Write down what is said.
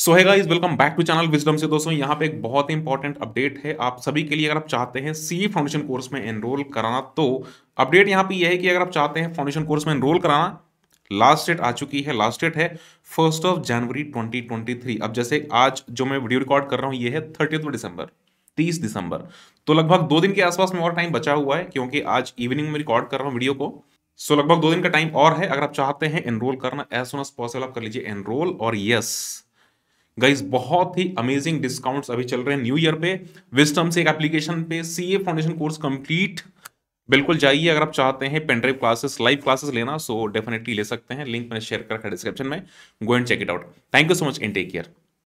सो है guys welcome back to channel wisdom से दोस्तों यहाँ पे एक बहुत ही इंपॉर्टेंट अपडेट है आप सभी के लिए अगर आप चाहते हैं सी फाउंडेशन कोर्स में एनरोल कराना तो अपडेट यहाँ पे यह है कि अगर आप चाहते हैं फाउंडेशन कोर्स में एनरोल कराना लास्ट डेट आ चुकी है लास्ट डेट है फर्स्ट ऑफ जनवरी 2023 अब जैसे आज जो मैं वीडियो रिकॉर्ड कर रहा हूँ ये है थर्टी दिसंबर तीस दिसंबर तो लगभग दो दिन के आसपास में और टाइम बचा हुआ है क्योंकि आज इवनिंग में रिकॉर्ड कर रहा हूँ वीडियो को सो लगभग दो दिन का टाइम और है अगर आप चाहते हैं एनरोल करना एज सुन एज पॉसिबल आप कर लीजिए एनरोल और यस गाइज बहुत ही अमेजिंग डिस्काउंट्स अभी चल रहे हैं न्यू ईयर पे विस्टम से एक एप्लीकेशन पे C A foundation course complete बिल्कुल जाइए अगर आप चाहते हैं पेनड्राइव क्लासेस लाइव क्लासेस लेना सो डेफिनेटली ले सकते हैं लिंक मैंने शेयर कर रखा डिस्क्रिप्शन में go and check it out thank you so much and take care